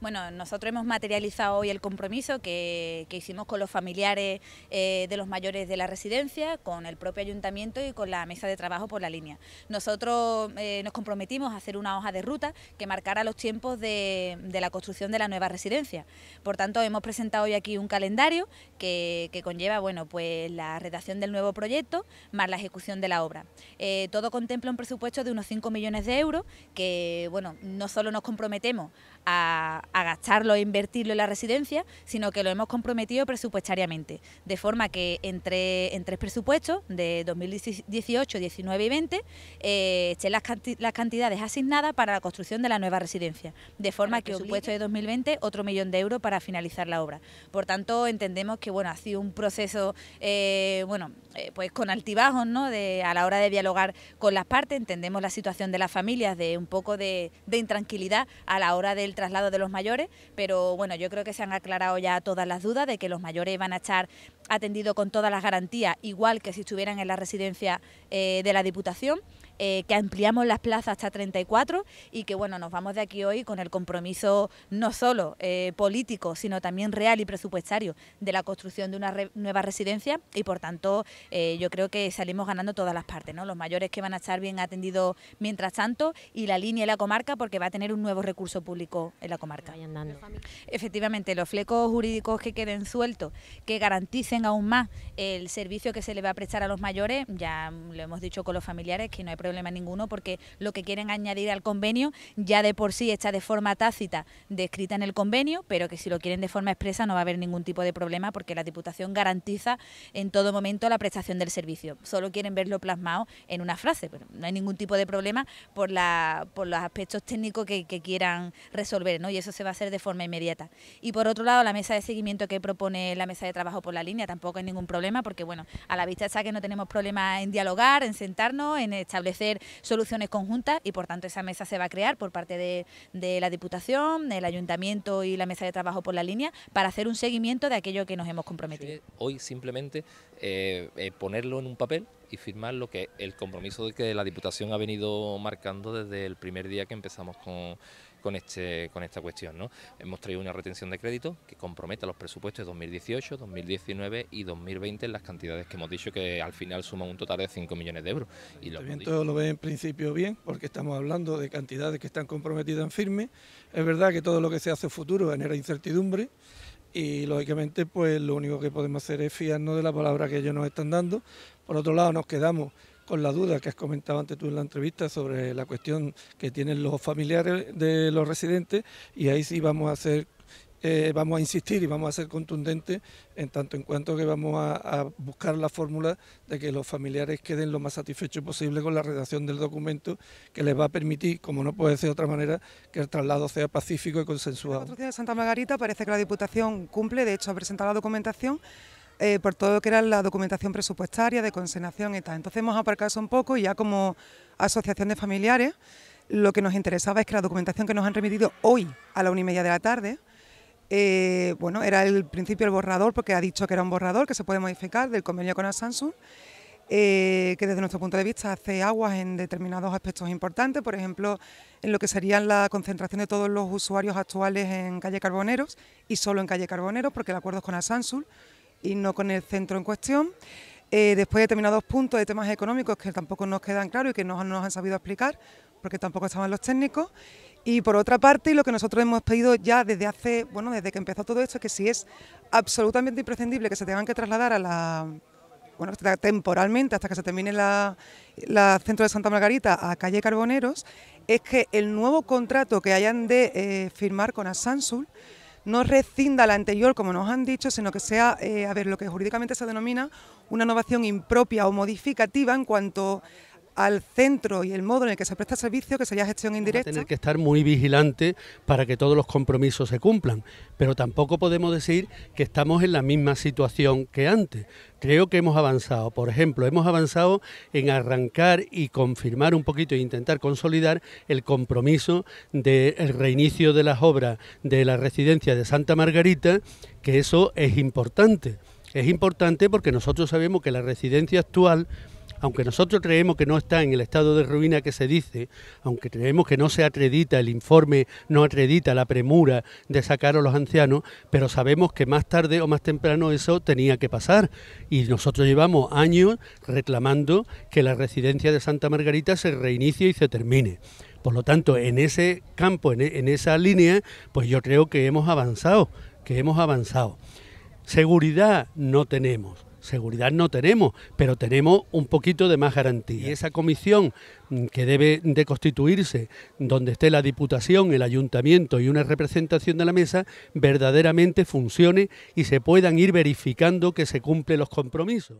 Bueno, nosotros hemos materializado hoy el compromiso que, hicimos con los familiares eh, de los mayores de la residencia, con el propio ayuntamiento y con la mesa de trabajo por la línea. Nosotros eh, nos comprometimos a hacer una hoja de ruta que marcara los tiempos de, la construcción de la nueva residencia. Por tanto, hemos presentado hoy aquí un calendario que, conlleva bueno, pues, la redacción del nuevo proyecto más la ejecución de la obra. Eh, todo contempla un presupuesto de unos 5 millones de euros que bueno, no solo nos comprometemos a a, gastarlo e invertirlo en la residencia, sino que lo hemos comprometido presupuestariamente, de forma que entre, en tres presupuestos de 2018, 19 y 20 estén eh, las, cantidades asignadas para la construcción de la nueva residencia, de forma que presupuesto de 2020 otro millón de euros para finalizar la obra. Por tanto, entendemos que bueno ha sido un proceso eh, bueno eh, pues con altibajos, ¿no? De, a la hora de dialogar con las partes entendemos la situación de las familias, de un poco de intranquilidad a la hora del traslado de los mayores, pero bueno, yo creo que se han aclarado ya todas las dudas de que los mayores van a estar atendidos con todas las garantías, igual que si estuvieran en la residencia eh, de la Diputación. Eh, que ampliamos las plazas hasta 34 y que bueno, nos vamos de aquí hoy con el compromiso no solo eh, político, sino también real y presupuestario de la construcción de una nueva residencia y por tanto eh, yo creo que salimos ganando todas las partes, ¿no? los mayores que van a estar bien atendidos mientras tanto y la línea y la comarca porque va a tener un nuevo recurso público en la comarca. Efectivamente, los flecos jurídicos que queden sueltos, que garanticen aún más el servicio que se le va a prestar a los mayores, ya lo hemos dicho con los familiares que no hay problema problema ninguno porque lo que quieren añadir al convenio ya de por sí está de forma tácita descrita en el convenio, pero que si lo quieren de forma expresa no va a haber ningún tipo de problema porque la Diputación garantiza en todo momento la prestación del servicio. Solo quieren verlo plasmado en una frase, pero no hay ningún tipo de problema por, la, por los aspectos técnicos que, quieran resolver, ¿no? Y eso se va a hacer de forma inmediata. Y por otro lado, la mesa de seguimiento que propone la mesa de trabajo por la línea tampoco hay ningún problema porque, bueno, a la vista está que no tenemos problema en dialogar, en sentarnos, en establecer soluciones conjuntas y por tanto esa mesa se va a crear por parte de, la Diputación, el Ayuntamiento y la mesa de trabajo por la línea para hacer un seguimiento de aquello que nos hemos comprometido. Hoy simplemente eh, eh, ponerlo en un papel y firmar lo que el compromiso de que la Diputación ha venido marcando desde el primer día que empezamos con con, este, con esta cuestión. ¿no? Hemos traído una retención de crédito que comprometa los presupuestos de 2018, 2019 y 2020 en las cantidades que hemos dicho que al final suman un total de 5 millones de euros. Y lo, este todo lo ve en principio bien porque estamos hablando de cantidades que están comprometidas en firme. Es verdad que todo lo que se hace futuro genera incertidumbre y lógicamente pues lo único que podemos hacer es fiarnos de la palabra que ellos nos están dando. Por otro lado nos quedamos con la duda que has comentado antes tú en la entrevista sobre la cuestión que tienen los familiares de los residentes y ahí sí vamos a hacer eh, vamos a insistir y vamos a ser contundentes en tanto en cuanto que vamos a, buscar la fórmula de que los familiares queden lo más satisfechos posible con la redacción del documento que les va a permitir, como no puede ser de otra manera, que el traslado sea pacífico y consensuado. La de Santa Margarita parece que la Diputación cumple, de hecho ha presentado la documentación eh, por todo lo que era la documentación presupuestaria, de consenación y tal. Entonces hemos aparcado eso un poco y ya como asociación de familiares lo que nos interesaba es que la documentación que nos han remitido hoy a la una y media de la tarde, eh, bueno, era el principio el borrador, porque ha dicho que era un borrador que se puede modificar del convenio con Samsung, eh, que desde nuestro punto de vista hace aguas en determinados aspectos importantes, por ejemplo, en lo que sería la concentración de todos los usuarios actuales en calle Carboneros y solo en calle Carboneros, porque el acuerdo es con Asansul y no con el centro en cuestión. Eh, después de determinados puntos de temas económicos que tampoco nos quedan claros y que no, nos han sabido explicar, porque tampoco estaban los técnicos. Y por otra parte, lo que nosotros hemos pedido ya desde hace, bueno, desde que empezó todo esto, que si es absolutamente imprescindible que se tengan que trasladar a la, bueno, temporalmente hasta que se termine la, la centro de Santa Margarita a calle Carboneros, es que el nuevo contrato que hayan de eh, firmar con Asansul no rescinda la anterior, como nos han dicho, sino que sea, eh, a ver, lo que jurídicamente se denomina una innovación impropia o modificativa en cuanto al centro y el modo en el que se presta servicio, que sería gestión indirecta. tener que estar muy vigilante para que todos los compromisos se cumplan, pero tampoco podemos decir que estamos en la misma situación que antes. Creo que hemos avanzado, por ejemplo, hemos avanzado en arrancar y confirmar un poquito e intentar consolidar el compromiso del reinicio de las obras de la residencia de Santa Margarita, que eso es importante. Es importante porque nosotros sabemos que la residencia actual aunque nosotros creemos que no está en el estado de ruina que se dice, aunque creemos que no se acredita el informe, no acredita la premura de sacar a los ancianos, pero sabemos que más tarde o más temprano eso tenía que pasar. Y nosotros llevamos años reclamando que la residencia de Santa Margarita se reinicie y se termine. Por lo tanto, en ese campo, en e, esa línea, pues yo creo que hemos avanzado, que hemos avanzado. Seguridad no tenemos seguridad no tenemos, pero tenemos un poquito de más garantía. Y esa comisión mm, que debe de constituirse, donde esté la Diputación, el Ayuntamiento y una representación de la mesa, verdaderamente funcione y se puedan ir verificando que se cumplen los compromisos.